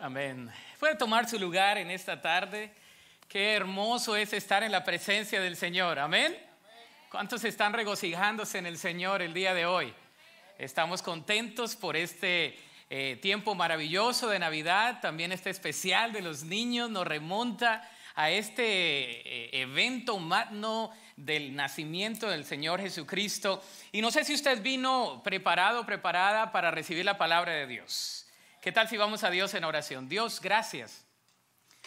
Amén. Puede tomar su lugar en esta tarde. Qué hermoso es estar en la presencia del Señor. Amén. ¿Cuántos están regocijándose en el Señor el día de hoy? Estamos contentos por este eh, tiempo maravilloso de Navidad, también este especial de los niños nos remonta a este eh, evento magno del nacimiento del Señor Jesucristo. Y no sé si usted vino preparado, preparada para recibir la palabra de Dios. ¿Qué tal si vamos a Dios en oración? Dios, gracias.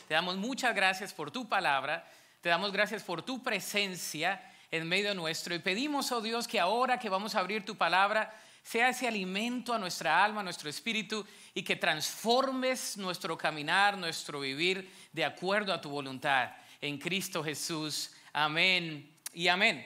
Te damos muchas gracias por tu palabra, te damos gracias por tu presencia en medio nuestro y pedimos, oh Dios, que ahora que vamos a abrir tu palabra, sea ese alimento a nuestra alma, a nuestro espíritu y que transformes nuestro caminar, nuestro vivir de acuerdo a tu voluntad. En Cristo Jesús. Amén y amén.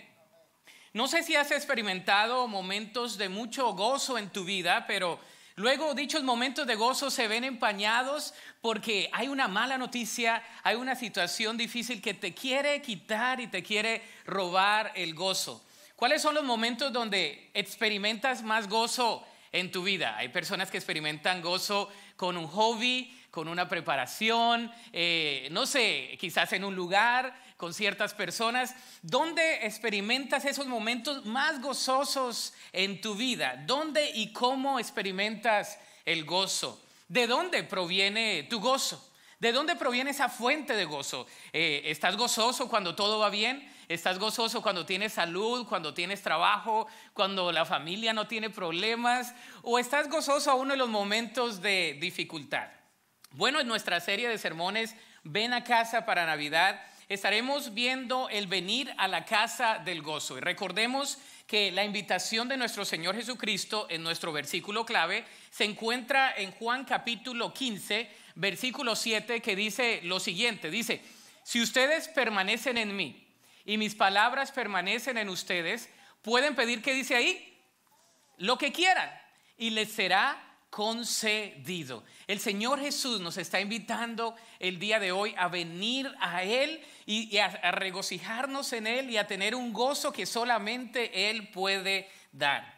No sé si has experimentado momentos de mucho gozo en tu vida, pero Luego dichos momentos de gozo se ven empañados porque hay una mala noticia, hay una situación difícil que te quiere quitar y te quiere robar el gozo. ¿Cuáles son los momentos donde experimentas más gozo en tu vida? Hay personas que experimentan gozo con un hobby, con una preparación, eh, no sé, quizás en un lugar, con ciertas personas. ¿Dónde experimentas esos momentos más gozosos en tu vida? ¿Dónde y cómo experimentas el gozo? ¿De dónde proviene tu gozo? ¿De dónde proviene esa fuente de gozo? Eh, ¿Estás gozoso cuando todo va bien? ¿Estás gozoso cuando tienes salud, cuando tienes trabajo, cuando la familia no tiene problemas? ¿O estás gozoso uno en los momentos de dificultad? Bueno, en nuestra serie de sermones, Ven a casa para Navidad, estaremos viendo el venir a la casa del gozo. Y recordemos que la invitación de nuestro Señor Jesucristo en nuestro versículo clave se encuentra en Juan capítulo 15, versículo 7, que dice lo siguiente, dice, si ustedes permanecen en mí y mis palabras permanecen en ustedes, pueden pedir que dice ahí lo que quieran y les será concedido. El Señor Jesús nos está invitando el día de hoy a venir a Él y, a, regocijarnos en Él y a tener un gozo que solamente Él puede dar.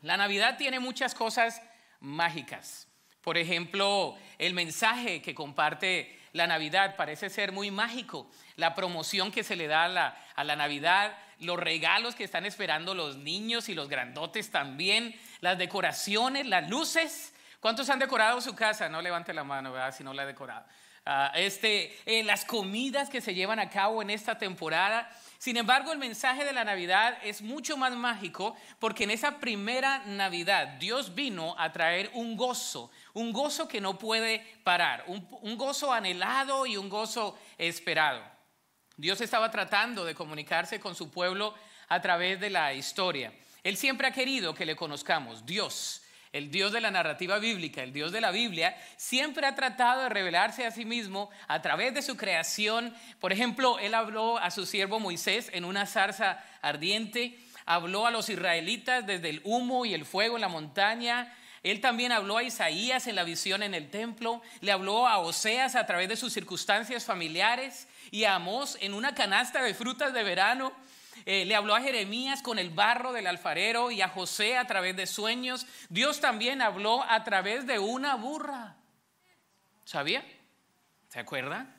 La Navidad tiene muchas cosas mágicas. Por ejemplo, el mensaje que comparte la Navidad parece ser muy mágico. La promoción que se le da a la, a la Navidad, los regalos que están esperando los niños y los grandotes también, las decoraciones, las luces ¿Cuántos han decorado su casa? No levante la mano, ¿verdad? Si no la ha decorado. Ah, este, eh, las comidas que se llevan a cabo en esta temporada. Sin embargo, el mensaje de la Navidad es mucho más mágico porque en esa primera Navidad Dios vino a traer un gozo, un gozo que no puede parar, un, un gozo anhelado y un gozo esperado. Dios estaba tratando de comunicarse con su pueblo a través de la historia. Él siempre ha querido que le conozcamos, Dios el Dios de la narrativa bíblica, el Dios de la Biblia, siempre ha tratado de revelarse a sí mismo a través de su creación. Por ejemplo, él habló a su siervo Moisés en una zarza ardiente, habló a los israelitas desde el humo y el fuego en la montaña, él también habló a Isaías en la visión en el templo, le habló a Oseas a través de sus circunstancias familiares y a Amós en una canasta de frutas de verano. Eh, le habló a Jeremías con el barro del alfarero y a José a través de sueños. Dios también habló a través de una burra. ¿Sabía? ¿Se acuerda?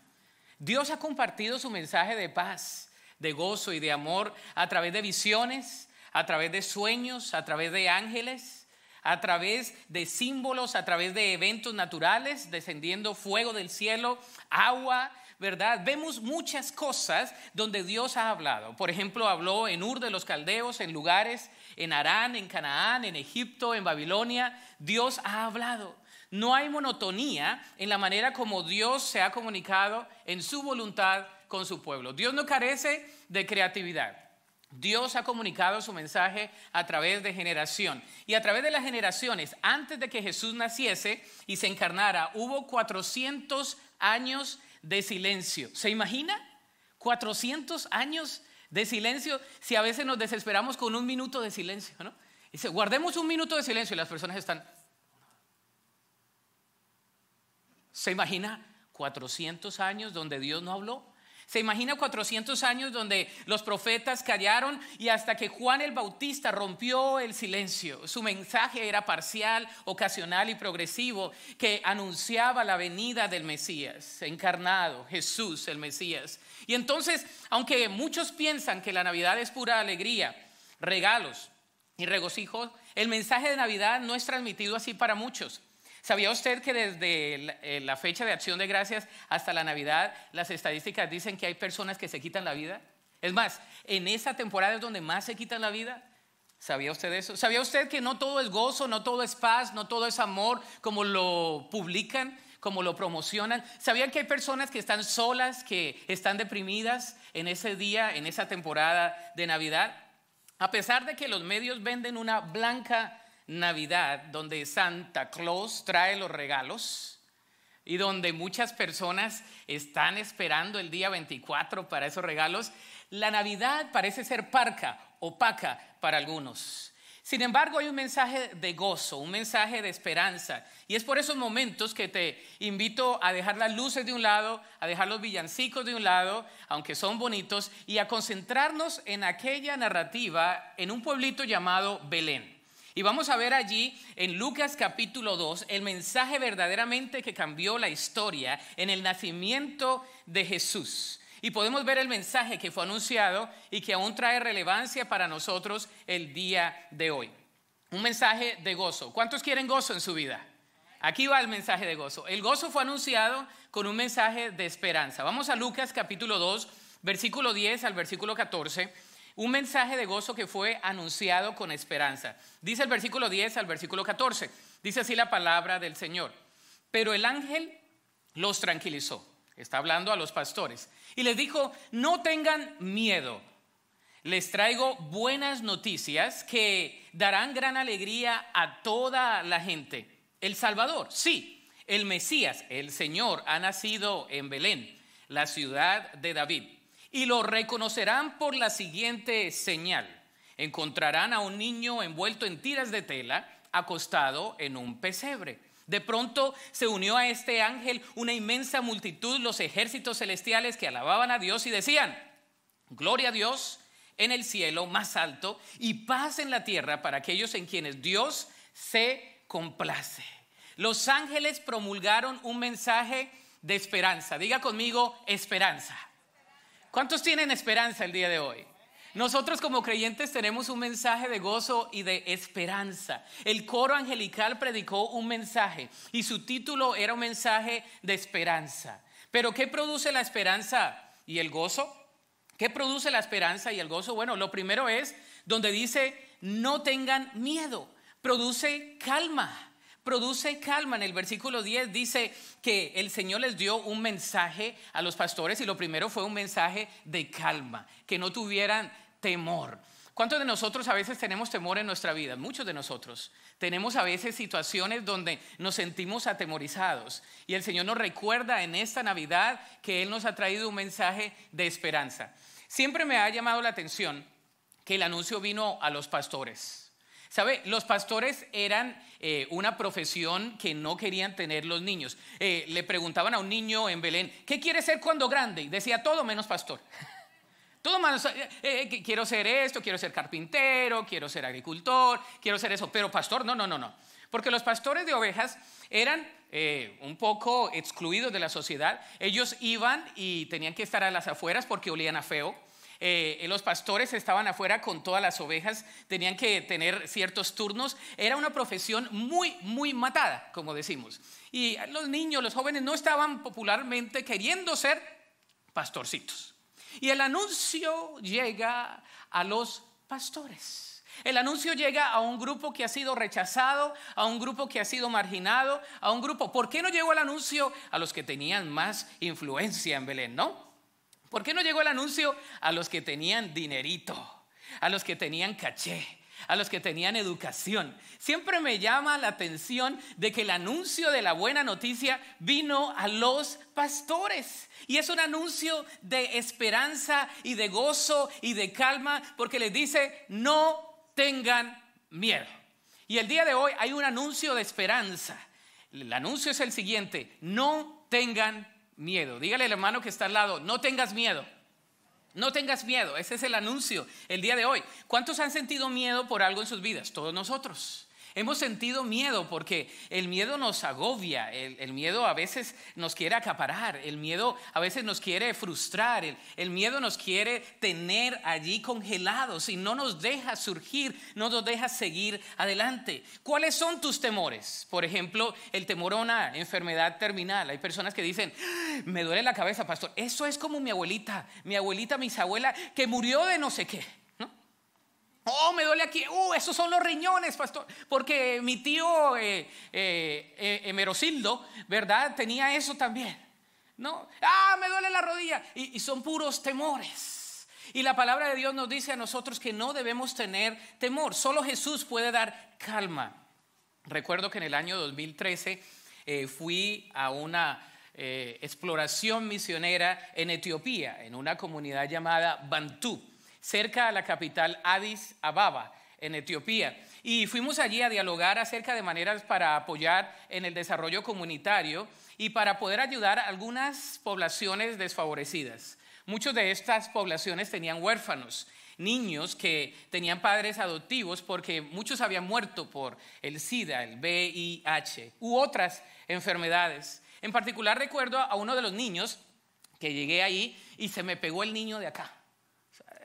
Dios ha compartido su mensaje de paz, de gozo y de amor a través de visiones, a través de sueños, a través de ángeles a través de símbolos, a través de eventos naturales, descendiendo fuego del cielo, agua, ¿verdad? Vemos muchas cosas donde Dios ha hablado. Por ejemplo, habló en Ur de los Caldeos, en lugares, en Arán, en Canaán, en Egipto, en Babilonia. Dios ha hablado. No hay monotonía en la manera como Dios se ha comunicado en su voluntad con su pueblo. Dios no carece de creatividad. Dios ha comunicado su mensaje a través de generación. Y a través de las generaciones, antes de que Jesús naciese y se encarnara, hubo 400 años de silencio. ¿Se imagina? 400 años de silencio si a veces nos desesperamos con un minuto de silencio, ¿no? guardemos un minuto de silencio y las personas están... ¿Se imagina 400 años donde Dios no habló? ¿Se imagina 400 años donde los profetas callaron y hasta que Juan el Bautista rompió el silencio? Su mensaje era parcial, ocasional y progresivo, que anunciaba la venida del Mesías, encarnado, Jesús el Mesías. Y entonces, aunque muchos piensan que la Navidad es pura alegría, regalos y regocijos el mensaje de Navidad no es transmitido así para muchos. ¿Sabía usted que desde eh, la fecha de acción de gracias hasta la Navidad las estadísticas dicen que hay personas que se quitan la vida? Es más, en esa temporada es donde más se quitan la vida. ¿Sabía usted eso? ¿Sabía usted que no todo es gozo, no todo es paz, no todo es amor como lo publican? como lo promocionan. ¿Sabía que hay personas que están solas, que están deprimidas en ese día, en esa temporada de Navidad? A pesar de que los medios venden una blanca Navidad donde Santa Claus trae los regalos y donde muchas personas están esperando el día 24 para esos regalos, la Navidad parece ser parca, opaca para algunos. Sin embargo, hay un mensaje de gozo, un mensaje de esperanza. Y es por esos momentos que te invito a dejar las luces de un lado, a dejar los villancicos de un lado, aunque son bonitos, y a concentrarnos en aquella narrativa en un pueblito llamado Belén. Y vamos a ver allí en Lucas capítulo 2 el mensaje verdaderamente que cambió la historia en el nacimiento de Jesús. Y podemos ver el mensaje que fue anunciado y que aún trae relevancia para nosotros el día de hoy. Un mensaje de gozo. ¿Cuántos quieren gozo en su vida? Aquí va el mensaje de gozo. El gozo fue anunciado con un mensaje de esperanza. Vamos a Lucas capítulo 2, versículo 10 al versículo 14 un mensaje de gozo que fue anunciado con esperanza. Dice el versículo 10 al versículo 14. Dice así la palabra del Señor. Pero el ángel los tranquilizó. Está hablando a los pastores. Y les dijo, no tengan miedo. Les traigo buenas noticias que darán gran alegría a toda la gente. El Salvador, sí, el Mesías, el Señor, ha nacido en Belén, la ciudad de David y lo reconocerán por la siguiente señal. Encontrarán a un niño envuelto en tiras de tela, acostado en un pesebre. De pronto se unió a este ángel una inmensa multitud, los ejércitos celestiales que alababan a Dios y decían, gloria a Dios en el cielo más alto y paz en la tierra para aquellos en quienes Dios se complace. Los ángeles promulgaron un mensaje de esperanza. Diga conmigo, esperanza. ¿Cuántos tienen esperanza el día de hoy? Nosotros como creyentes tenemos un mensaje de gozo y de esperanza. El coro angelical predicó un mensaje y su título era un mensaje de esperanza. Pero ¿qué produce la esperanza y el gozo? ¿Qué produce la esperanza y el gozo? Bueno, lo primero es donde dice, no tengan miedo, produce calma produce calma. En el versículo 10 dice que el Señor les dio un mensaje a los pastores y lo primero fue un mensaje de calma, que no tuvieran temor. ¿Cuántos de nosotros a veces tenemos temor en nuestra vida? Muchos de nosotros. Tenemos a veces situaciones donde nos sentimos atemorizados. Y el Señor nos recuerda en esta Navidad que Él nos ha traído un mensaje de esperanza. Siempre me ha llamado la atención que el anuncio vino a los pastores. ¿Sabe? Los pastores eran eh, una profesión que no querían tener los niños. Eh, le preguntaban a un niño en Belén, ¿qué quiere ser cuando grande? Y decía, todo menos pastor. todo menos, eh, quiero ser esto, quiero ser carpintero, quiero ser agricultor, quiero ser eso, pero pastor, no, no, no, no. Porque los pastores de ovejas eran un poco excluidos de la sociedad. Ellos iban y tenían que estar a las afueras porque olían a feo. Eh, los pastores estaban afuera con todas las ovejas, tenían que tener ciertos turnos. Era una profesión muy, muy matada, como decimos. Y los niños, los jóvenes no estaban popularmente queriendo ser pastorcitos. Y el anuncio llega a los pastores. El anuncio llega a un grupo que ha sido rechazado, a un grupo que ha sido marginado, a un grupo. ¿Por qué no llegó el anuncio a los que tenían más influencia en Belén, no? ¿Por qué no llegó el anuncio a los que tenían dinerito, a los que tenían caché? a los que tenían educación. Siempre me llama la atención de que el anuncio de la buena noticia vino a los pastores. Y es un anuncio de esperanza y de gozo y de calma porque les dice, no tengan miedo. Y el día de hoy hay un anuncio de esperanza. El anuncio es el siguiente, no tengan miedo miedo. Dígale al hermano que está al lado, no tengas miedo. No tengas miedo, ese es el anuncio el día de hoy. ¿Cuántos han sentido miedo por algo en sus vidas? Todos nosotros. Hemos sentido miedo porque el miedo nos agobia, el, miedo a veces nos quiere acaparar, el miedo a veces nos quiere frustrar, el, el, miedo nos quiere tener allí congelados y no nos deja surgir, no nos deja seguir adelante. ¿Cuáles son tus temores? Por ejemplo, el temor a una enfermedad terminal. Hay personas que dicen, ah, me duele la cabeza, pastor. Eso es como mi abuelita, mi abuelita, mis abuelas, que murió de no sé qué. Oh, me duele aquí. Uh, esos son los riñones, pastor. Porque mi tío eh, eh, eh Emerosildo, ¿verdad? Tenía eso también. ¿No? Ah, me duele la rodilla. y, son puros temores. Y la palabra de Dios nos dice a nosotros que no debemos tener temor. Solo Jesús puede dar calma. Recuerdo que en el año 2013 eh, fui a una exploración misionera en Etiopía, en una comunidad llamada Bantú cerca a la capital Addis Ababa, en Etiopía. Y fuimos allí a dialogar acerca de maneras para apoyar en el desarrollo comunitario y para poder ayudar a algunas poblaciones desfavorecidas. Muchas de estas poblaciones tenían huérfanos niños que tenían padres adoptivos porque muchos habían muerto por el SIDA, el VIH u otras enfermedades. En particular recuerdo a uno de los niños que llegué ahí y se me pegó el niño de acá.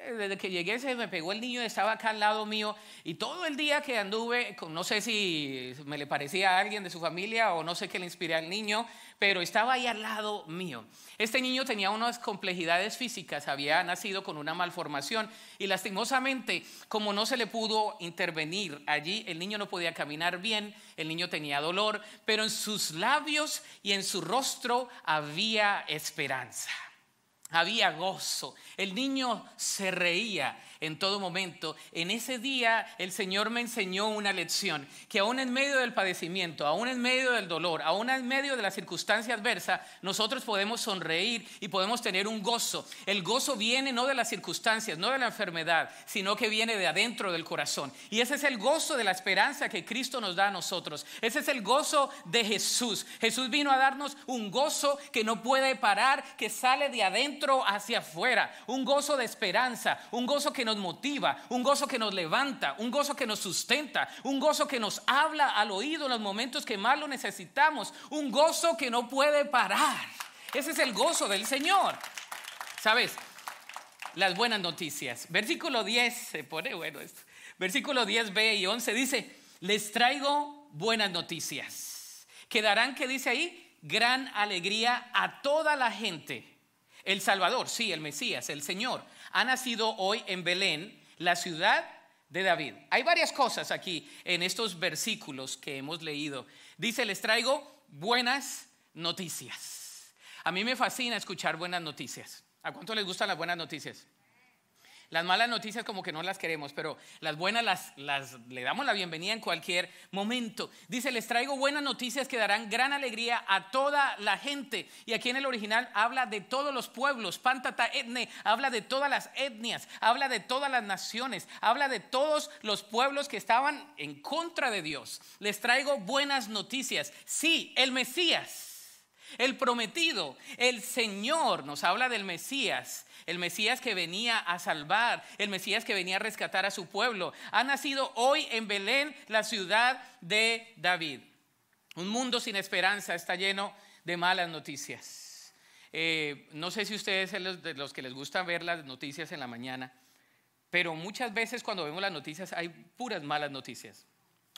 Eh, desde que llegué se me pegó el niño, estaba acá al lado mío y todo el día que anduve, no sé si me le parecía a alguien de su familia o no sé qué le inspiré al niño, pero estaba ahí al lado mío. Este niño tenía unas complejidades físicas, había nacido con una malformación y lastimosamente, como no se le pudo intervenir allí, el niño no podía caminar bien, el niño tenía dolor, pero en sus labios y en su rostro había esperanza había gozo, el niño se reía, en todo momento. En ese día el Señor me enseñó una lección, que aún en medio del padecimiento, aún en medio del dolor, aún en medio de la circunstancia adversa, nosotros podemos sonreír y podemos tener un gozo. El gozo viene no de las circunstancias, no de la enfermedad, sino que viene de adentro del corazón. Y ese es el gozo de la esperanza que Cristo nos da a nosotros. Ese es el gozo de Jesús. Jesús vino a darnos un gozo que no puede parar, que sale de adentro hacia afuera. Un gozo de esperanza, un gozo que no motiva, un gozo que nos levanta, un gozo que nos sustenta, un gozo que nos habla al oído en los momentos que más lo necesitamos, un gozo que no puede parar. Ese es el gozo del Señor. ¿Sabes? Las buenas noticias. Versículo 10, se pone bueno esto. Versículo 10b y 11 dice, les traigo buenas noticias. Quedarán, que dice ahí? Gran alegría a toda la gente. El Salvador, sí, el Mesías, el Señor ha nacido hoy en Belén, la ciudad de David. Hay varias cosas aquí en estos versículos que hemos leído. Dice, les traigo buenas noticias. A mí me fascina escuchar buenas noticias. ¿A cuánto les gustan las buenas noticias? Las malas noticias como que no las queremos, pero las buenas las, le damos la bienvenida en cualquier momento. Dice, les traigo buenas noticias que darán gran alegría a toda la gente. Y aquí en el original habla de todos los pueblos, pántata etne, habla de todas las etnias, habla de todas las naciones, habla de todos los pueblos que estaban en contra de Dios. Les traigo buenas noticias. Sí, el Mesías el prometido, el Señor, nos habla del Mesías, el Mesías que venía a salvar, el Mesías que venía a rescatar a su pueblo. Ha nacido hoy en Belén, la ciudad de David. Un mundo sin esperanza está lleno de malas noticias. Eh, no sé si ustedes son de los que les gusta ver las noticias en la mañana, pero muchas veces cuando vemos las noticias hay puras malas noticias,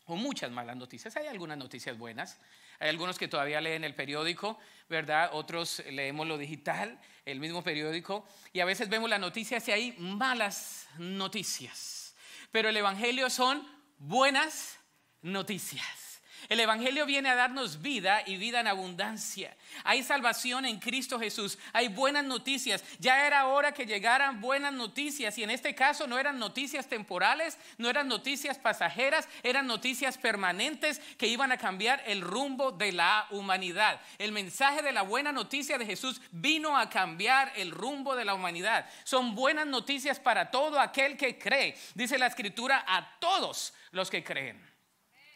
o muchas malas noticias. Hay algunas noticias buenas, hay algunos que todavía leen el periódico, ¿verdad? Otros leemos lo digital, el mismo periódico. Y a veces vemos las noticias y hay malas noticias. Pero el Evangelio son buenas noticias. El Evangelio viene a darnos vida y vida en abundancia. Hay salvación en Cristo Jesús. Hay buenas noticias. Ya era hora que llegaran buenas noticias. Y en este caso no eran noticias temporales, no eran noticias pasajeras, eran noticias permanentes que iban a cambiar el rumbo de la humanidad. El mensaje de la buena noticia de Jesús vino a cambiar el rumbo de la humanidad. Son buenas noticias para todo aquel que cree. Dice la escritura a todos los que creen.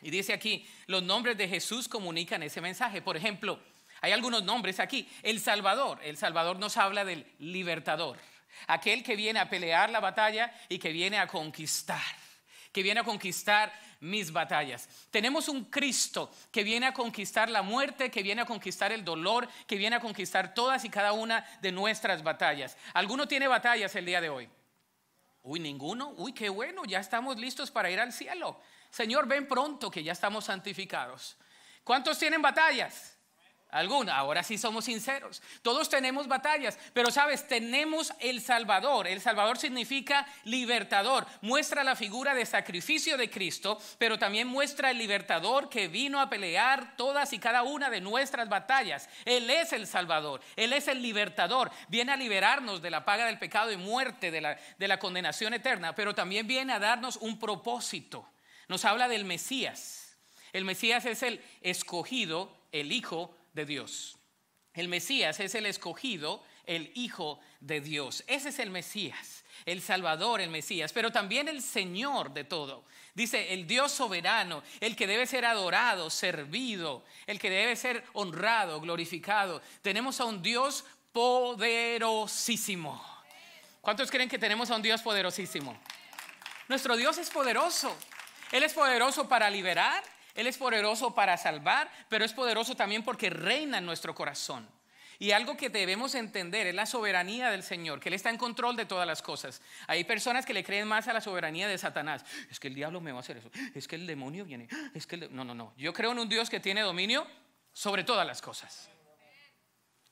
Y dice aquí, los nombres de Jesús comunican ese mensaje. Por ejemplo, hay algunos nombres aquí. El Salvador. El Salvador nos habla del libertador. Aquel que viene a pelear la batalla y que viene a conquistar. Que viene a conquistar mis batallas. Tenemos un Cristo que viene a conquistar la muerte, que viene a conquistar el dolor, que viene a conquistar todas y cada una de nuestras batallas. ¿Alguno tiene batallas el día de hoy? Uy, ninguno. Uy, qué bueno, ya estamos listos para ir al cielo. Señor, ven pronto que ya estamos santificados. ¿Cuántos tienen batallas? Alguna, ahora sí somos sinceros. Todos tenemos batallas, pero sabes, tenemos el Salvador. El Salvador significa libertador. Muestra la figura de sacrificio de Cristo, pero también muestra el libertador que vino a pelear todas y cada una de nuestras batallas. Él es el Salvador, Él es el libertador. Viene a liberarnos de la paga del pecado y muerte, de la, de la condenación eterna, pero también viene a darnos un propósito. Nos habla del Mesías. El Mesías es el escogido, el Hijo de Dios. El Mesías es el escogido, el Hijo de Dios. Ese es el Mesías, el Salvador, el Mesías, pero también el Señor de todo. Dice, el Dios soberano, el que debe ser adorado, servido, el que debe ser honrado, glorificado. Tenemos a un Dios poderosísimo. ¿Cuántos creen que tenemos a un Dios poderosísimo? Nuestro Dios es poderoso. Él es poderoso para liberar, Él es poderoso para salvar, pero es poderoso también porque reina en nuestro corazón. Y algo que debemos entender es la soberanía del Señor, que Él está en control de todas las cosas. Hay personas que le creen más a la soberanía de Satanás. Es que el diablo me va a hacer eso. Es que el demonio viene. Es que No, no, no. Yo creo en un Dios que tiene dominio sobre todas las cosas.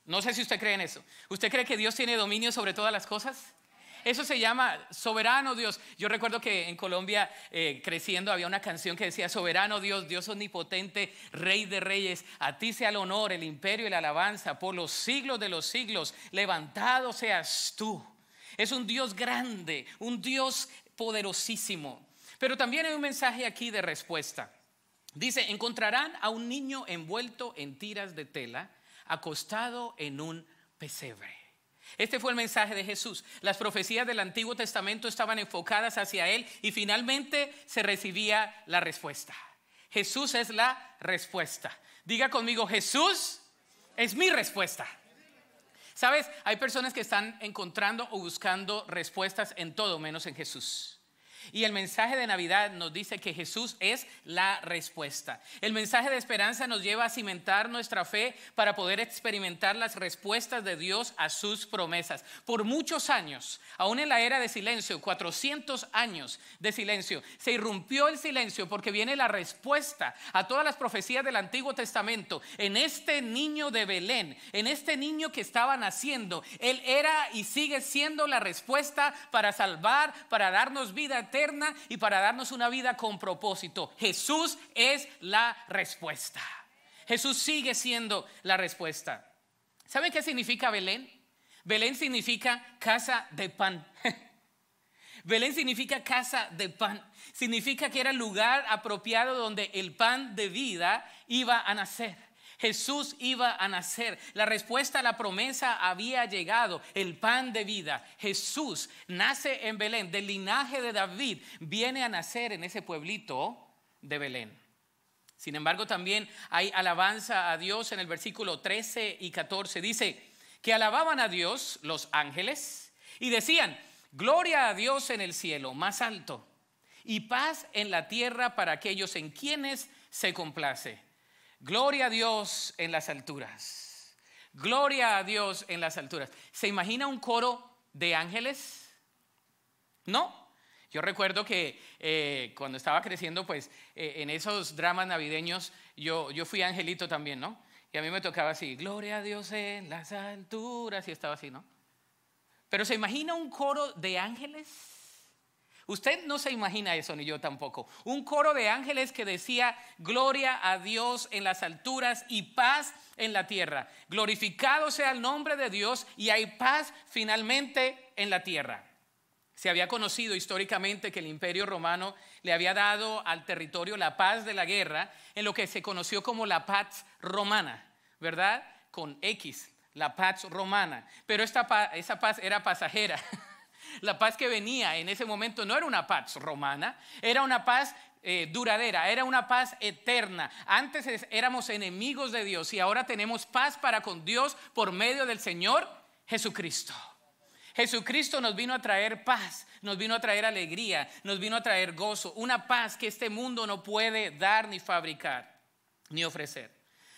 No sé si usted cree en eso. ¿Usted cree que Dios tiene dominio sobre todas las cosas? Eso se llama soberano Dios. Yo recuerdo que en Colombia, eh, creciendo, había una canción que decía, soberano Dios, Dios omnipotente, Rey de Reyes, a ti sea el honor, el imperio y la alabanza por los siglos de los siglos. Levantado seas tú. Es un Dios grande, un Dios poderosísimo. Pero también hay un mensaje aquí de respuesta. Dice, encontrarán a un niño envuelto en tiras de tela, acostado en un pesebre. Este fue el mensaje de Jesús. Las profecías del Antiguo Testamento estaban enfocadas hacia Él y finalmente se recibía la respuesta. Jesús es la respuesta. Diga conmigo, Jesús es mi respuesta. Sabes, hay personas que están encontrando o buscando respuestas en todo menos en Jesús. Y el mensaje de Navidad nos dice que Jesús es la respuesta. El mensaje de esperanza nos lleva a cimentar nuestra fe para poder experimentar las respuestas de Dios a sus promesas. Por muchos años, aún en la era de silencio, 400 años de silencio, se irrumpió el silencio porque viene la respuesta a todas las profecías del Antiguo Testamento. En este niño de Belén, en este niño que estaba naciendo, él era y sigue siendo la respuesta para salvar, para darnos vida y para darnos una vida con propósito. Jesús es la respuesta. Jesús sigue siendo la respuesta. ¿Saben qué significa Belén? Belén significa casa de pan. Belén significa casa de pan. Significa que era el lugar apropiado donde el pan de vida iba a nacer. Jesús iba a nacer. La respuesta a la promesa había llegado. El pan de vida. Jesús nace en Belén. Del linaje de David viene a nacer en ese pueblito de Belén. Sin embargo, también hay alabanza a Dios en el versículo 13 y 14. Dice que alababan a Dios los ángeles y decían, gloria a Dios en el cielo, más alto, y paz en la tierra para aquellos en quienes se complace. Gloria a Dios en las alturas. Gloria a Dios en las alturas. ¿Se imagina un coro de ángeles? No. Yo recuerdo que eh, cuando estaba creciendo, pues eh, en esos dramas navideños, yo, yo fui angelito también, ¿no? Y a mí me tocaba así, gloria a Dios en las alturas, y estaba así, ¿no? Pero se imagina un coro de ángeles. Usted no se imagina eso, ni yo tampoco. Un coro de ángeles que decía, gloria a Dios en las alturas y paz en la tierra. Glorificado sea el nombre de Dios y hay paz finalmente en la tierra. Se había conocido históricamente que el imperio romano le había dado al territorio la paz de la guerra, en lo que se conoció como la paz romana, ¿verdad? Con X, la paz romana. Pero esa paz era pasajera La paz que venía en ese momento no era una paz romana, era una paz eh, duradera, era una paz eterna. Antes éramos enemigos de Dios y ahora tenemos paz para con Dios por medio del Señor Jesucristo. Jesucristo nos vino a traer paz, nos vino a traer alegría, nos vino a traer gozo, una paz que este mundo no puede dar ni fabricar ni ofrecer.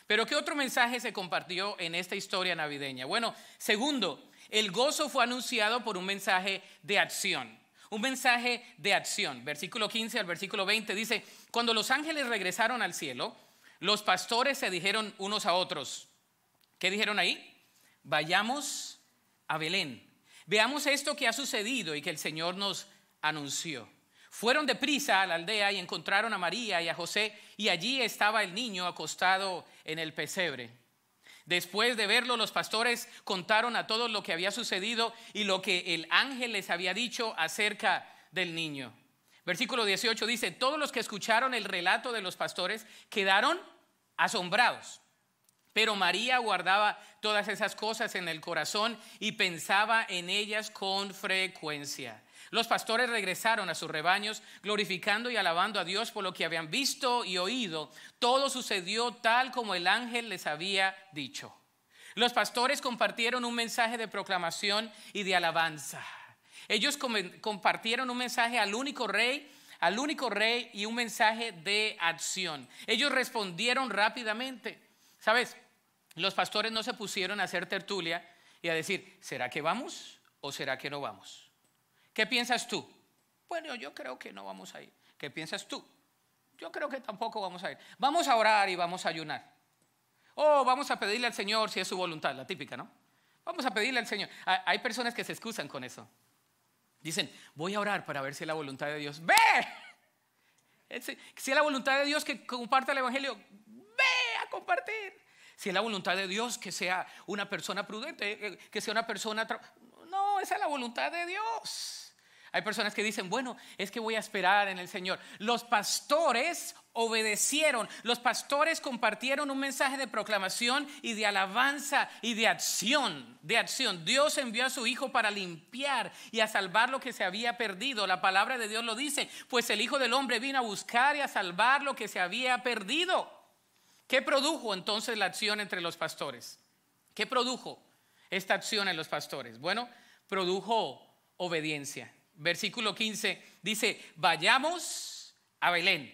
Pero ¿qué otro mensaje se compartió en esta historia navideña? Bueno, segundo, el gozo fue anunciado por un mensaje de acción. Un mensaje de acción. Versículo 15 al versículo 20 dice, cuando los ángeles regresaron al cielo, los pastores se dijeron unos a otros. ¿Qué dijeron ahí? Vayamos a Belén. Veamos esto que ha sucedido y que el Señor nos anunció. Fueron de prisa a la aldea y encontraron a María y a José y allí estaba el niño acostado en el pesebre. Después de verlo, los pastores contaron a todos lo que había sucedido y lo que el ángel les había dicho acerca del niño. Versículo 18 dice, todos los que escucharon el relato de los pastores quedaron asombrados. Pero María guardaba todas esas cosas en el corazón y pensaba en ellas con frecuencia. Los pastores regresaron a sus rebaños glorificando y alabando a Dios por lo que habían visto y oído. Todo sucedió tal como el ángel les había dicho. Los pastores compartieron un mensaje de proclamación y de alabanza. Ellos compartieron un mensaje al único rey, al único rey y un mensaje de acción. Ellos respondieron rápidamente. ¿Sabes? Los pastores no se pusieron a hacer tertulia y a decir, ¿será que vamos o será que no vamos? ¿Qué piensas tú? Bueno, yo creo que no vamos a ir. ¿Qué piensas tú? Yo creo que tampoco vamos a ir. Vamos a orar y vamos a ayunar. O oh, vamos a pedirle al Señor si es su voluntad, la típica, ¿no? Vamos a pedirle al Señor. Hay personas que se excusan con eso. Dicen, voy a orar para ver si es la voluntad de Dios. ¡Ve! Si es la voluntad de Dios que comparta el Evangelio, ve a compartir. Si es la voluntad de Dios que sea una persona prudente, eh, que sea una persona... No, esa es la voluntad de Dios. Hay personas que dicen, bueno, es que voy a esperar en el Señor. Los pastores obedecieron, los pastores compartieron un mensaje de proclamación y de alabanza y de acción, de acción. Dios envió a su Hijo para limpiar y a salvar lo que se había perdido. La palabra de Dios lo dice, pues el Hijo del Hombre vino a buscar y a salvar lo que se había perdido. ¿Qué produjo entonces la acción entre los pastores? ¿Qué produjo esta acción en los pastores? Bueno, produjo obediencia versículo 15 dice, vayamos a Belén.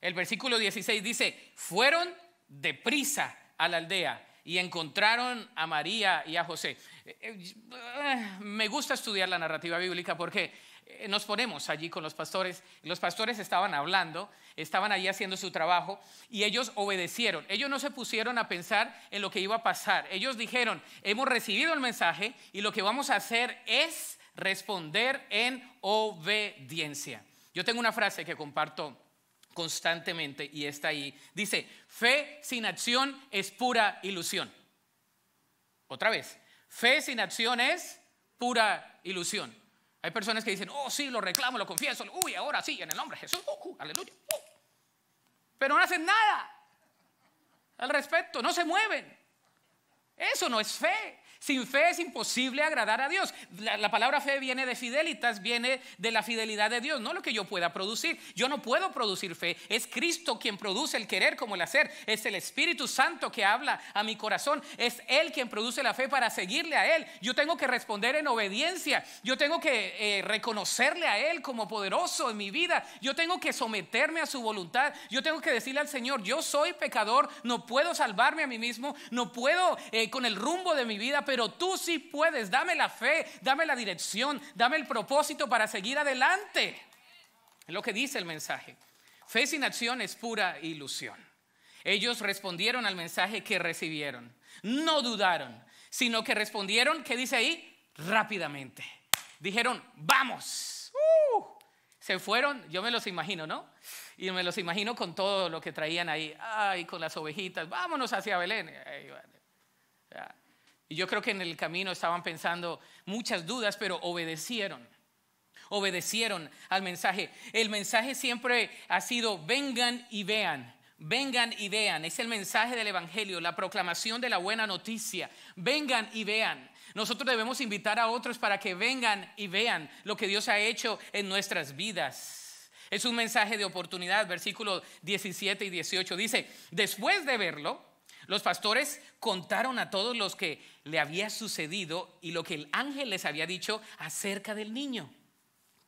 El versículo 16 dice, fueron deprisa a la aldea y encontraron a María y a José. Eh, eh, eh, me gusta estudiar la narrativa bíblica porque nos ponemos allí con los pastores. Los pastores estaban hablando, estaban allí haciendo su trabajo y ellos obedecieron. Ellos no se pusieron a pensar en lo que iba a pasar. Ellos dijeron, hemos recibido el mensaje y lo que vamos a hacer es responder en obediencia. Yo tengo una frase que comparto constantemente y está ahí. Dice, fe sin acción es pura ilusión. Otra vez, fe sin acción es pura ilusión. Hay personas que dicen, oh sí, lo reclamo, lo confieso, uy, ahora sí, en el nombre de Jesús, uh, uh, aleluya. Uh. Pero no hacen nada al respecto, no se mueven. Eso no es fe. Sin fe es imposible agradar a Dios. La, palabra fe viene de fidelitas, viene de la fidelidad de Dios, no lo que yo pueda producir. Yo no puedo producir fe. Es Cristo quien produce el querer como el hacer. Es el Espíritu Santo que habla a mi corazón. Es Él quien produce la fe para seguirle a Él. Yo tengo que responder en obediencia. Yo tengo que eh, reconocerle a Él como poderoso en mi vida. Yo tengo que someterme a su voluntad. Yo tengo que decirle al Señor, yo soy pecador, no puedo salvarme a mí mismo, no puedo eh, con el rumbo de mi vida pero tú sí puedes. Dame la fe, dame la dirección, dame el propósito para seguir adelante. Es lo que dice el mensaje. Fe sin acción es pura ilusión. Ellos respondieron al mensaje que recibieron. No dudaron, sino que respondieron, ¿qué dice ahí? Rápidamente. Dijeron, vamos. Uh, se fueron, yo me los imagino, ¿no? Y me los imagino con todo lo que traían ahí, ay, con las ovejitas, vámonos hacia Belén. Y yo creo que en el camino estaban pensando muchas dudas, pero obedecieron. Obedecieron al mensaje. El mensaje siempre ha sido vengan y vean. Vengan y vean. Es el mensaje del Evangelio, la proclamación de la buena noticia. Vengan y vean. Nosotros debemos invitar a otros para que vengan y vean lo que Dios ha hecho en nuestras vidas. Es un mensaje de oportunidad, versículos 17 y 18. Dice, después de verlo, los pastores contaron a todos los que le había sucedido y lo que el ángel les había dicho acerca del niño.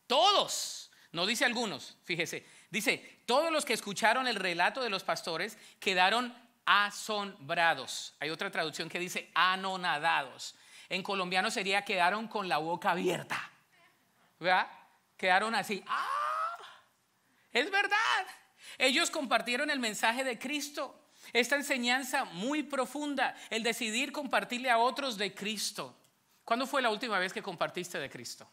Todos, no dice algunos, fíjese, dice, todos los que escucharon el relato de los pastores quedaron asombrados. Hay otra traducción que dice anonadados. En colombiano sería quedaron con la boca abierta. ¿Verdad? Quedaron así, ¡ah! Es verdad. Ellos compartieron el mensaje de Cristo esta enseñanza muy profunda, el decidir compartirle a otros de Cristo. ¿Cuándo fue la última vez que compartiste de Cristo?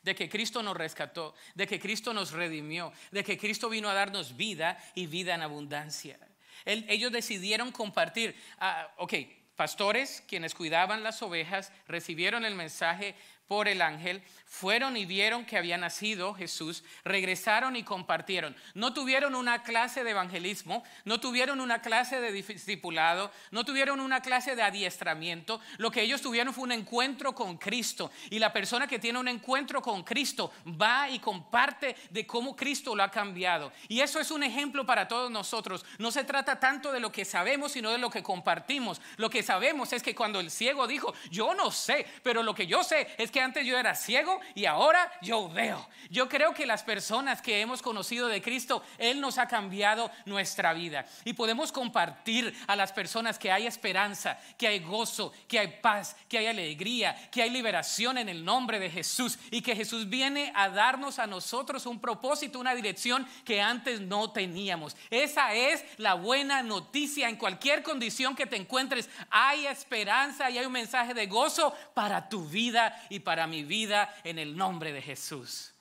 de que Cristo nos rescató, de que Cristo nos redimió, de que Cristo vino a darnos vida y vida en abundancia. ellos decidieron compartir. Ah, ok, pastores, quienes cuidaban las ovejas, recibieron el mensaje, por el ángel, fueron y vieron que había nacido Jesús, regresaron y compartieron. No tuvieron una clase de evangelismo, no tuvieron una clase de discipulado, no tuvieron una clase de adiestramiento. Lo que ellos tuvieron fue un encuentro con Cristo. Y la persona que tiene un encuentro con Cristo va y comparte de cómo Cristo lo ha cambiado. Y eso es un ejemplo para todos nosotros. No se trata tanto de lo que sabemos, sino de lo que compartimos. Lo que sabemos es que cuando el ciego dijo, yo no sé, pero lo que yo sé es que antes yo era ciego y ahora yo veo. Yo creo que las personas que hemos conocido de Cristo, Él nos ha cambiado nuestra vida. Y podemos compartir a las personas que hay esperanza, que hay gozo, que hay paz, que hay alegría, que hay liberación en el nombre de Jesús. Y que Jesús viene a darnos a nosotros un propósito, una dirección que antes no teníamos. Esa es la buena noticia. En cualquier condición que te encuentres, hay esperanza y hay un mensaje de gozo para tu vida y para para mi vida en el nombre de Jesús.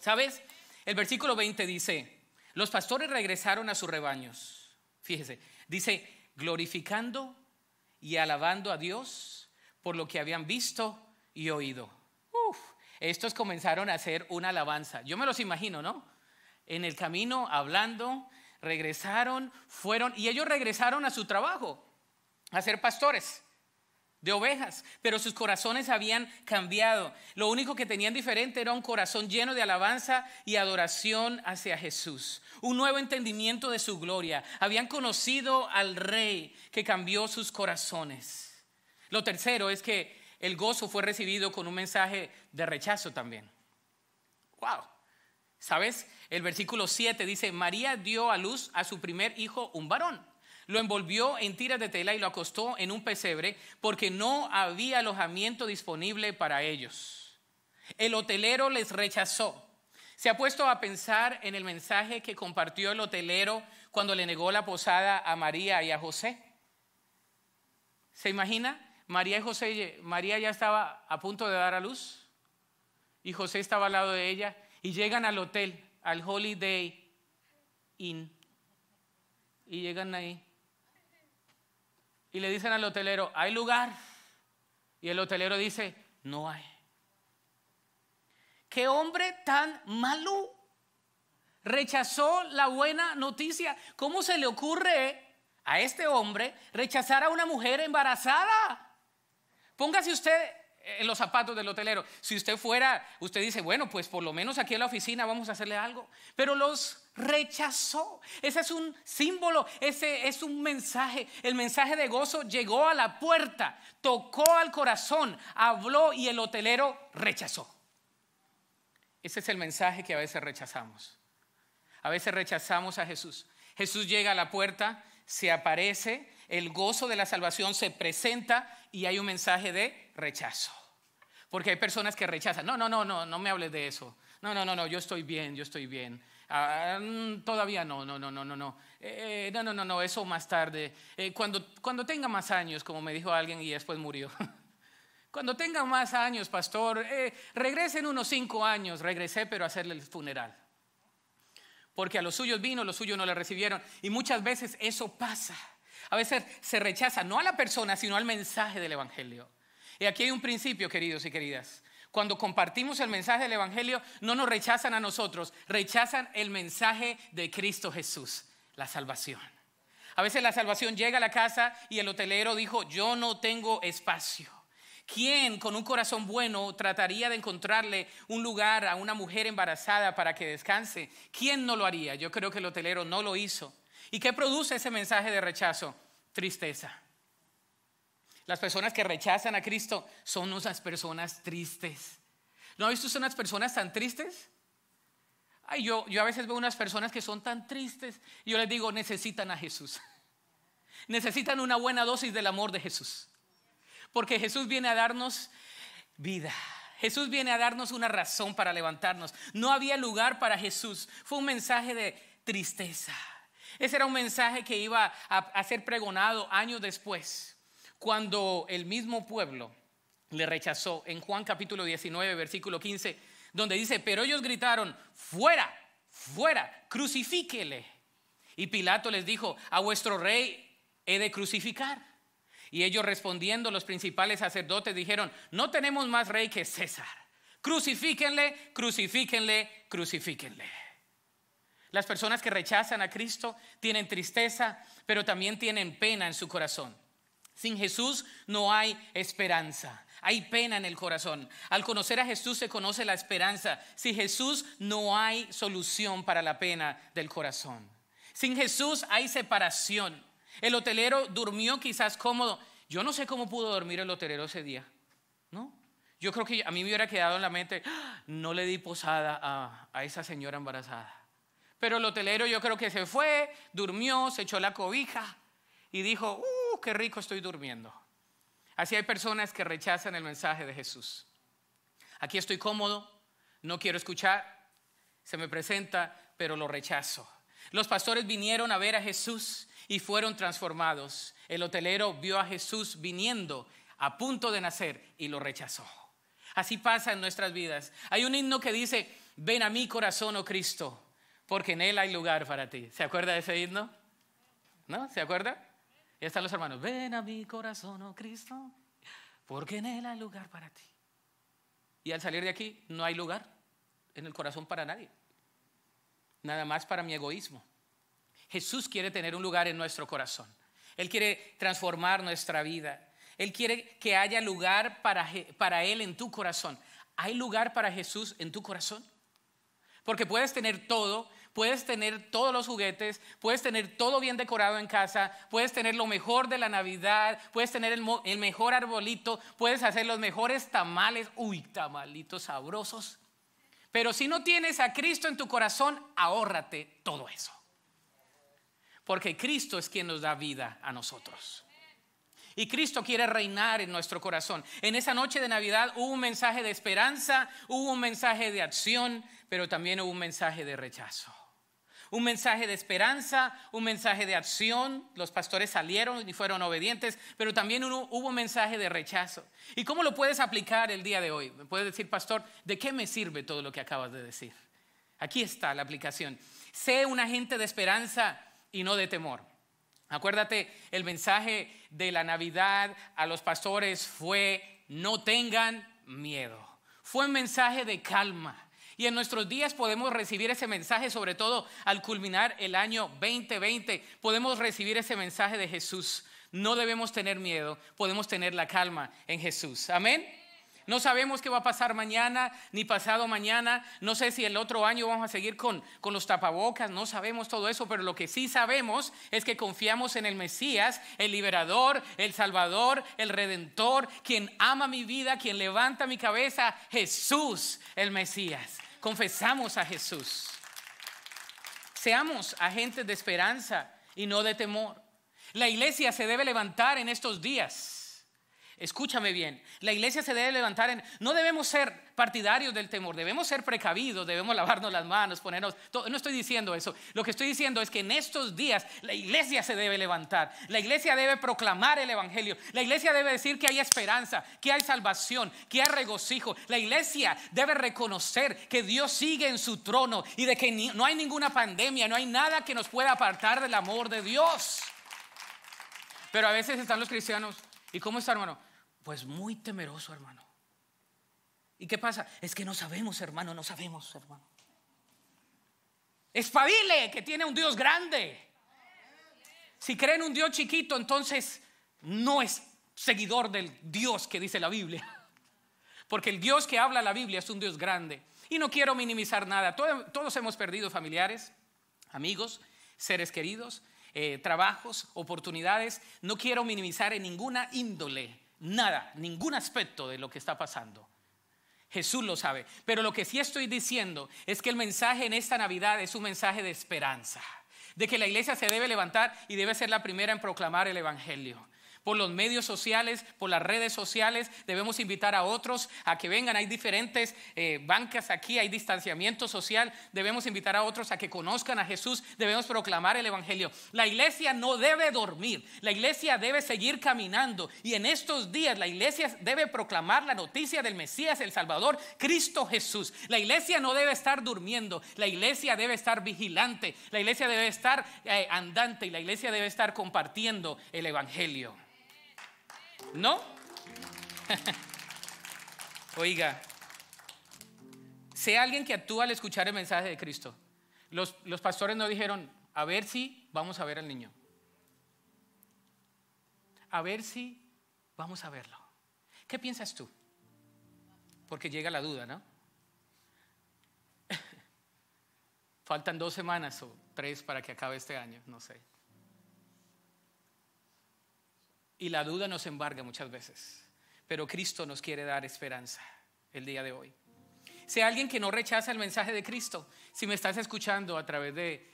¿Sabes? El versículo 20 dice, los pastores regresaron a sus rebaños. Fíjese, dice, glorificando y alabando a Dios por lo que habían visto y oído. Uf, estos comenzaron a hacer una alabanza. Yo me los imagino, ¿no? En el camino, hablando, regresaron, fueron, y ellos regresaron a su trabajo, a ser pastores de ovejas, pero sus corazones habían cambiado. Lo único que tenían diferente era un corazón lleno de alabanza y adoración hacia Jesús, un nuevo entendimiento de su gloria. Habían conocido al Rey que cambió sus corazones. Lo tercero es que el gozo fue recibido con un mensaje de rechazo también. ¡Wow! ¿Sabes? El versículo 7 dice, María dio a luz a su primer hijo, un varón lo envolvió en tiras de tela y lo acostó en un pesebre porque no había alojamiento disponible para ellos. El hotelero les rechazó. ¿Se ha puesto a pensar en el mensaje que compartió el hotelero cuando le negó la posada a María y a José? ¿Se imagina? María y José, María ya estaba a punto de dar a luz y José estaba al lado de ella y llegan al hotel, al Holiday Inn y llegan ahí y le dicen al hotelero, ¿hay lugar? Y el hotelero dice, no hay. ¿Qué hombre tan malo? Rechazó la buena noticia. ¿Cómo se le ocurre a este hombre rechazar a una mujer embarazada? Póngase usted en los zapatos del hotelero. Si usted fuera, usted dice, bueno, pues por lo menos aquí en la oficina vamos a hacerle algo. Pero los rechazó. Ese es un símbolo, ese es un mensaje. El mensaje de gozo llegó a la puerta, tocó al corazón, habló y el hotelero rechazó. Ese es el mensaje que a veces rechazamos. A veces rechazamos a Jesús. Jesús llega a la puerta, se aparece, el gozo de la salvación se presenta y hay un mensaje de rechazo. Porque hay personas que rechazan, no, no, no, no, no me hables de eso. No, no, no, no, yo estoy bien, yo estoy bien. todavía no, no, no, no, no, no. no, no, no, no, eso más tarde. cuando, cuando tenga más años, como me dijo alguien y después murió. Cuando tenga más años, pastor, eh, en unos cinco años. Regresé, pero a hacerle el funeral. Porque a los suyos vino, los suyos no le recibieron. Y muchas veces eso pasa a veces se rechaza no a la persona, sino al mensaje del Evangelio. Y aquí hay un principio, queridos y queridas. Cuando compartimos el mensaje del Evangelio, no nos rechazan a nosotros, rechazan el mensaje de Cristo Jesús, la salvación. A veces la salvación llega a la casa y el hotelero dijo, yo no tengo espacio. ¿Quién con un corazón bueno trataría de encontrarle un lugar a una mujer embarazada para que descanse? ¿Quién no lo haría? Yo creo que el hotelero no lo hizo. ¿Y qué produce ese mensaje de rechazo? tristeza. Las personas que rechazan a Cristo son unas personas tristes. ¿No ha visto unas personas tan tristes? Ay, yo, yo a veces veo unas personas que son tan tristes y yo les digo, necesitan a Jesús. Necesitan una buena dosis del amor de Jesús. Porque Jesús viene a darnos vida. Jesús viene a darnos una razón para levantarnos. No había lugar para Jesús. Fue un mensaje de tristeza. Ese era un mensaje que iba a, ser pregonado años después, cuando el mismo pueblo le rechazó en Juan capítulo 19, versículo 15, donde dice, pero ellos gritaron, fuera, fuera, crucifíquele. Y Pilato les dijo, a vuestro rey he de crucificar. Y ellos respondiendo, los principales sacerdotes dijeron, no tenemos más rey que César. Crucifíquenle, crucifíquenle, crucifíquenle. Las personas que rechazan a Cristo tienen tristeza, pero también tienen pena en su corazón. Sin Jesús no hay esperanza. Hay pena en el corazón. Al conocer a Jesús se conoce la esperanza. Sin Jesús no hay solución para la pena del corazón. Sin Jesús hay separación. El hotelero durmió quizás cómodo. Yo no sé cómo pudo dormir el hotelero ese día. ¿No? Yo creo que a mí me hubiera quedado en la mente, ah, no le di posada a esa señora embarazada. Pero el hotelero yo creo que se fue, durmió, se echó la cobija y dijo, ¡uh, qué rico estoy durmiendo! Así hay personas que rechazan el mensaje de Jesús. Aquí estoy cómodo, no quiero escuchar, se me presenta, pero lo rechazo. Los pastores vinieron a ver a Jesús y fueron transformados. El hotelero vio a Jesús viniendo a punto de nacer y lo rechazó. Así pasa en nuestras vidas. Hay un himno que dice, ven a mi corazón, oh Cristo, porque en Él hay lugar para ti. ¿Se acuerda de ese himno? ¿No? ¿Se acuerda? Y están los hermanos, ven a mi corazón, oh Cristo, porque en Él hay lugar para ti. Y al salir de aquí no hay lugar en el corazón para nadie, nada más para mi egoísmo. Jesús quiere tener un lugar en nuestro corazón. Él quiere transformar nuestra vida. Él quiere que haya lugar para, para Él en tu corazón. ¿Hay lugar para Jesús en tu corazón? Porque puedes tener todo, puedes tener todos los juguetes, puedes tener todo bien decorado en casa, puedes tener lo mejor de la Navidad, puedes tener el, mejor arbolito, puedes hacer los mejores tamales, uy, tamalitos sabrosos. Pero si no tienes a Cristo en tu corazón, ahórrate todo eso. Porque Cristo es quien nos da vida a nosotros. Y Cristo quiere reinar en nuestro corazón. En esa noche de Navidad hubo un mensaje de esperanza, hubo un mensaje de acción, pero también hubo un mensaje de rechazo un mensaje de esperanza, un mensaje de acción. Los pastores salieron y fueron obedientes, pero también hubo, un mensaje de rechazo. ¿Y cómo lo puedes aplicar el día de hoy? Me puedes decir, pastor, ¿de qué me sirve todo lo que acabas de decir? Aquí está la aplicación. Sé un agente de esperanza y no de temor. Acuérdate, el mensaje de la Navidad a los pastores fue, no tengan miedo. Fue un mensaje de calma y en nuestros días podemos recibir ese mensaje, sobre todo al culminar el año 2020, podemos recibir ese mensaje de Jesús. No debemos tener miedo, podemos tener la calma en Jesús. Amén. No sabemos qué va a pasar mañana, ni pasado mañana. No sé si el otro año vamos a seguir con, con, los tapabocas. No sabemos todo eso, pero lo que sí sabemos es que confiamos en el Mesías, el liberador, el salvador, el redentor, quien ama mi vida, quien levanta mi cabeza, Jesús el Mesías confesamos a Jesús. Seamos agentes de esperanza y no de temor. La iglesia se debe levantar en estos días Escúchame bien, la iglesia se debe levantar No debemos ser partidarios del temor, debemos ser precavidos, debemos lavarnos las manos, ponernos... No estoy diciendo eso, lo que estoy diciendo es que en estos días la iglesia se debe levantar, la iglesia debe proclamar el Evangelio, la iglesia debe decir que hay esperanza, que hay salvación, que hay regocijo, la iglesia debe reconocer que Dios sigue en su trono y de que no hay ninguna pandemia, no hay nada que nos pueda apartar del amor de Dios. Pero a veces están los cristianos. ¿Y cómo está, hermano? Pues muy temeroso, hermano. ¿Y qué pasa? Es que no sabemos, hermano, no sabemos, hermano. Espabile, que tiene un Dios grande. Si creen un Dios chiquito, entonces no es seguidor del Dios que dice la Biblia. Porque el Dios que habla la Biblia es un Dios grande. Y no quiero minimizar nada. Todos, hemos perdido familiares, amigos, seres queridos, eh, trabajos, oportunidades. No quiero minimizar en ninguna índole nada, ningún aspecto de lo que está pasando. Jesús lo sabe. Pero lo que sí estoy diciendo es que el mensaje en esta Navidad es un mensaje de esperanza, de que la iglesia se debe levantar y debe ser la primera en proclamar el Evangelio por los medios sociales, por las redes sociales. Debemos invitar a otros a que vengan. Hay diferentes eh, bancas aquí, hay distanciamiento social. Debemos invitar a otros a que conozcan a Jesús. Debemos proclamar el Evangelio. La iglesia no debe dormir. La iglesia debe seguir caminando. Y en estos días la iglesia debe proclamar la noticia del Mesías, el Salvador, Cristo Jesús. La iglesia no debe estar durmiendo. La iglesia debe estar vigilante. La iglesia debe estar eh, andante y la iglesia debe estar compartiendo el Evangelio. ¿No? Oiga, sé alguien que actúa al escuchar el mensaje de Cristo. Los, los pastores no dijeron, a ver si vamos a ver al niño. A ver si vamos a verlo. ¿Qué piensas tú? Porque llega la duda, ¿no? Faltan dos semanas o tres para que acabe este año, no sé. Y la duda nos embarga muchas veces. Pero Cristo nos quiere dar esperanza el día de hoy. Sea alguien que no rechaza el mensaje de Cristo. Si me estás escuchando a través de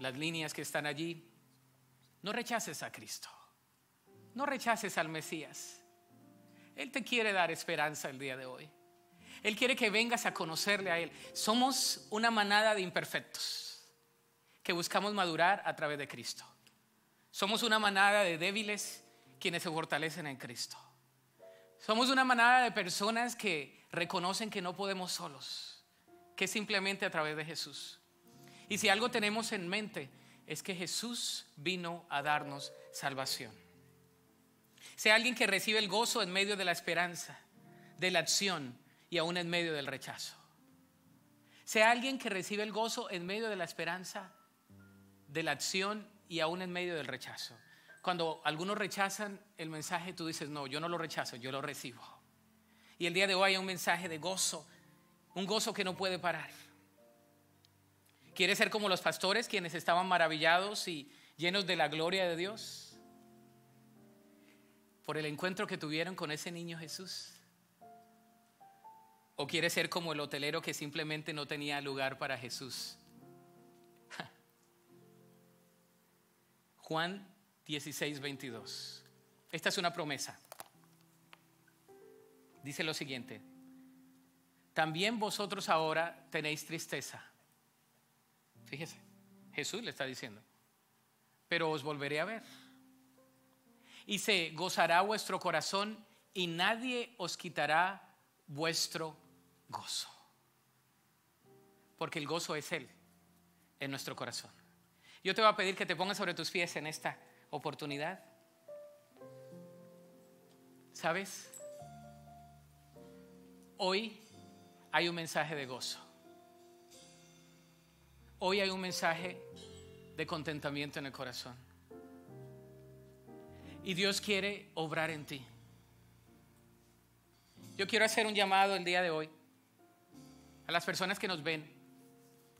las líneas que están allí, no rechaces a Cristo. No rechaces al Mesías. Él te quiere dar esperanza el día de hoy. Él quiere que vengas a conocerle a Él. Somos una manada de imperfectos que buscamos madurar a través de Cristo. Somos una manada de débiles quienes se fortalecen en Cristo. Somos una manada de personas que reconocen que no podemos solos, que simplemente a través de Jesús. Y si algo tenemos en mente es que Jesús vino a darnos salvación. Sea alguien que recibe el gozo en medio de la esperanza, de la acción y aún en medio del rechazo. Sea alguien que recibe el gozo en medio de la esperanza, de la acción y aún en medio del rechazo. Cuando algunos rechazan el mensaje, tú dices, no, yo no lo rechazo, yo lo recibo. Y el día de hoy hay un mensaje de gozo, un gozo que no puede parar. ¿Quieres ser como los pastores quienes estaban maravillados y llenos de la gloria de Dios? Por el encuentro que tuvieron con ese niño Jesús. ¿O quieres ser como el hotelero que simplemente no tenía lugar para Jesús? Juan 16, 22. Esta es una promesa. Dice lo siguiente, también vosotros ahora tenéis tristeza. Fíjese, Jesús le está diciendo, pero os volveré a ver. Y se gozará vuestro corazón y nadie os quitará vuestro gozo. Porque el gozo es Él en nuestro corazón. Yo te voy a pedir que te pongas sobre tus pies en esta oportunidad. ¿Sabes? Hoy hay un mensaje de gozo. Hoy hay un mensaje de contentamiento en el corazón. Y Dios quiere obrar en ti. Yo quiero hacer un llamado el día de hoy a las personas que nos ven,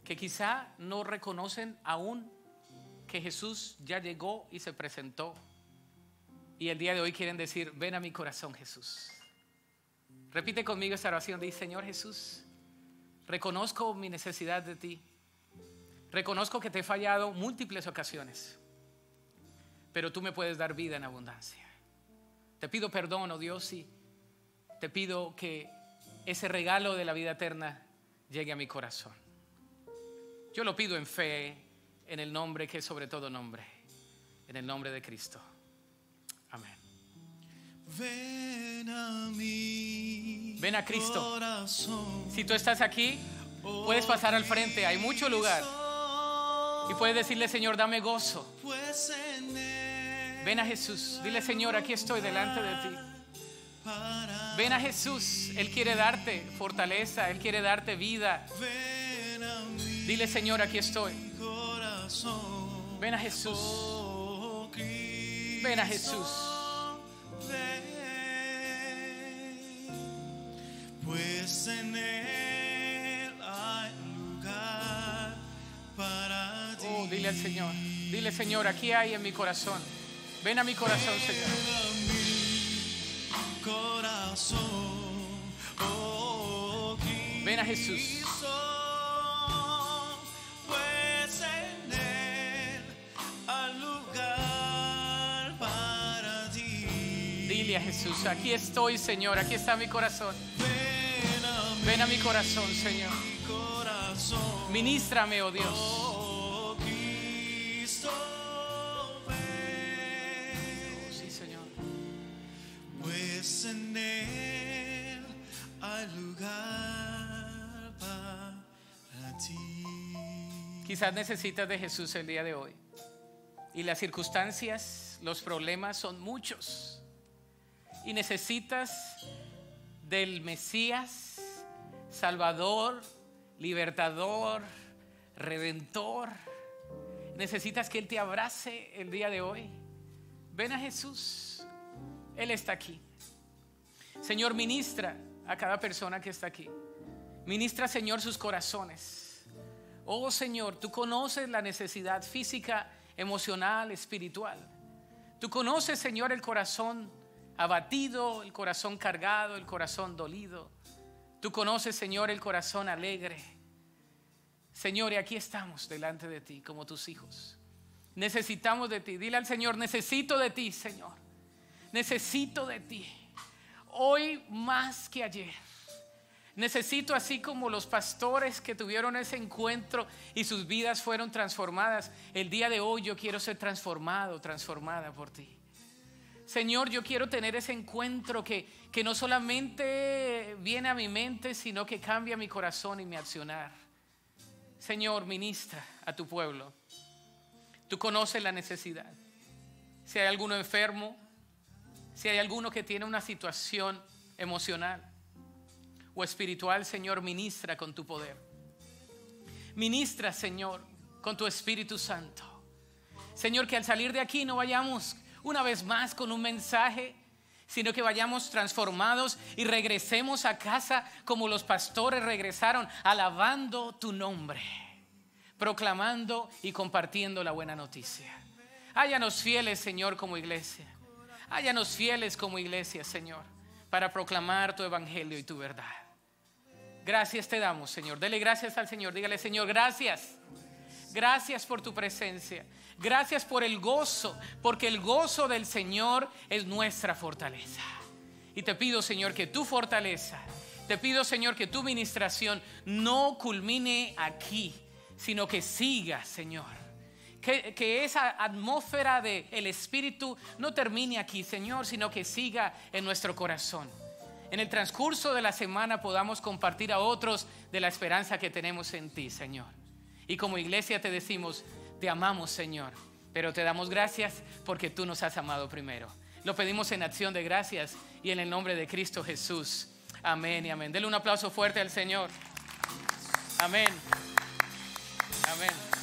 que quizá no reconocen aún Jesús ya llegó y se presentó. Y el día de hoy quieren decir, ven a mi corazón Jesús. Repite conmigo esta oración. Dice, Señor Jesús, reconozco mi necesidad de ti. Reconozco que te he fallado múltiples ocasiones, pero tú me puedes dar vida en abundancia. Te pido perdón, oh Dios, y te pido que ese regalo de la vida eterna llegue a mi corazón. Yo lo pido en fe, en el nombre que es sobre todo nombre, en el nombre de Cristo. Amén. Ven a mí. Ven a Cristo. si tú estás aquí, puedes oh, pasar al frente. Hay mucho lugar. Y puedes decirle, Señor, dame gozo. Pues Ven a Jesús. Dile, Señor, aquí estoy delante de ti. Ven a Jesús. Él quiere darte fortaleza. Él quiere darte vida. Dile, Señor, aquí estoy. Ven a Jesús. Ven a Jesús. Pues Oh, dile al Señor. Dile, Señor, aquí hay en mi corazón. Ven a mi corazón, Señor. Oh, Ven a Jesús. Jesús. Aquí estoy, Señor. Aquí está mi corazón. Ven a mi corazón, Señor. Ministrame, oh Dios. Pues Quizás necesitas de Jesús el día de hoy. Y las circunstancias, los problemas son muchos y necesitas del Mesías, Salvador, Libertador, Redentor, necesitas que Él te abrace el día de hoy, ven a Jesús, Él está aquí. Señor, ministra a cada persona que está aquí. Ministra, Señor, sus corazones. Oh Señor, tú conoces la necesidad física, emocional, espiritual. Tú conoces, Señor, el corazón abatido, el corazón cargado, el corazón dolido. Tú conoces, Señor, el corazón alegre. Señor, y aquí estamos delante de ti como tus hijos. Necesitamos de ti. Dile al Señor, necesito de ti, Señor. Necesito de ti. Hoy más que ayer. Necesito así como los pastores que tuvieron ese encuentro y sus vidas fueron transformadas. El día de hoy yo quiero ser transformado, transformada por ti. Señor, yo quiero tener ese encuentro que, que no solamente viene a mi mente, sino que cambia mi corazón y mi accionar. Señor, ministra a tu pueblo. Tú conoces la necesidad. Si hay alguno enfermo, si hay alguno que tiene una situación emocional o espiritual, Señor, ministra con tu poder. Ministra, Señor, con tu Espíritu Santo. Señor, que al salir de aquí no vayamos una vez más con un mensaje, sino que vayamos transformados y regresemos a casa como los pastores regresaron, alabando tu nombre, proclamando y compartiendo la buena noticia. Háyanos fieles, Señor, como iglesia. háyanos fieles como iglesia, Señor, para proclamar tu evangelio y tu verdad. Gracias te damos, Señor. Dele gracias al Señor. Dígale, Señor, gracias Gracias por tu presencia. Gracias por el gozo, porque el gozo del Señor es nuestra fortaleza. Y te pido, Señor, que tu fortaleza, te pido, Señor, que tu ministración no culmine aquí, sino que siga, Señor. Que, esa atmósfera del Espíritu no termine aquí, Señor, sino que siga en nuestro corazón. En el transcurso de la semana podamos compartir a otros de la esperanza que tenemos en ti, Señor. Y como iglesia te decimos, te amamos Señor, pero te damos gracias porque tú nos has amado primero. Lo pedimos en acción de gracias y en el nombre de Cristo Jesús. Amén y amén. Dele un aplauso fuerte al Señor. Amén. Amén.